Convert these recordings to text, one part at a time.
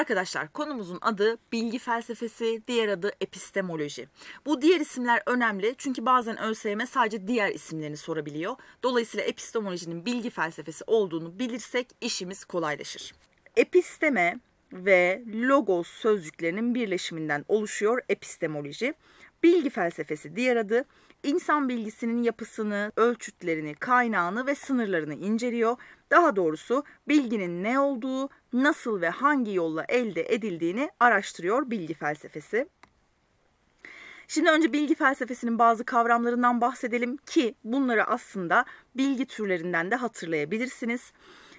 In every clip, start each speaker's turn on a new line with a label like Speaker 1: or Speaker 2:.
Speaker 1: Arkadaşlar konumuzun adı bilgi felsefesi, diğer adı epistemoloji. Bu diğer isimler önemli çünkü bazen ÖSYM sadece diğer isimlerini sorabiliyor. Dolayısıyla epistemolojinin bilgi felsefesi olduğunu bilirsek işimiz kolaylaşır. Episteme ve logos sözcüklerinin birleşiminden oluşuyor epistemoloji. Bilgi felsefesi diğer adı insan bilgisinin yapısını, ölçütlerini, kaynağını ve sınırlarını inceliyor. Daha doğrusu bilginin ne olduğu, nasıl ve hangi yolla elde edildiğini araştırıyor bilgi felsefesi. Şimdi önce bilgi felsefesinin bazı kavramlarından bahsedelim ki bunları aslında bilgi türlerinden de hatırlayabilirsiniz.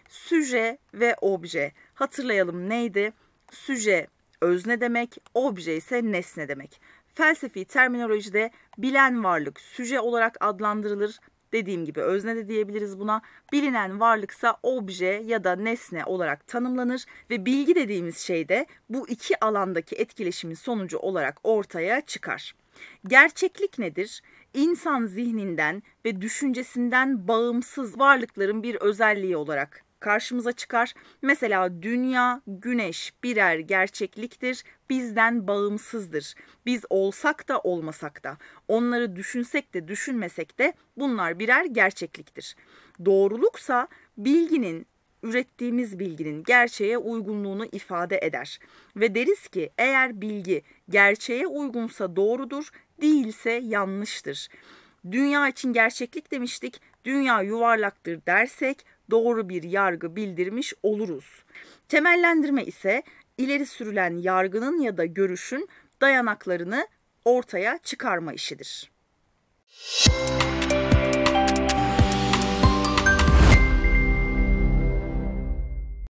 Speaker 1: Süje ve obje. Hatırlayalım neydi? Süje özne demek, obje ise nesne demek. Felsefi terminolojide bilen varlık süje olarak adlandırılır. Dediğim gibi özne de diyebiliriz buna. Bilinen varlıksa obje ya da nesne olarak tanımlanır ve bilgi dediğimiz şey de bu iki alandaki etkileşimin sonucu olarak ortaya çıkar. Gerçeklik nedir? İnsan zihninden ve düşüncesinden bağımsız varlıkların bir özelliği olarak karşımıza çıkar. Mesela dünya, güneş birer gerçekliktir, bizden bağımsızdır. Biz olsak da olmasak da, onları düşünsek de düşünmesek de bunlar birer gerçekliktir. Doğruluksa bilginin ürettiğimiz bilginin gerçeğe uygunluğunu ifade eder. Ve deriz ki eğer bilgi gerçeğe uygunsa doğrudur, değilse yanlıştır. Dünya için gerçeklik demiştik. Dünya yuvarlaktır dersek doğru bir yargı bildirmiş oluruz. Temellendirme ise ileri sürülen yargının ya da görüşün dayanaklarını ortaya çıkarma işidir. Müzik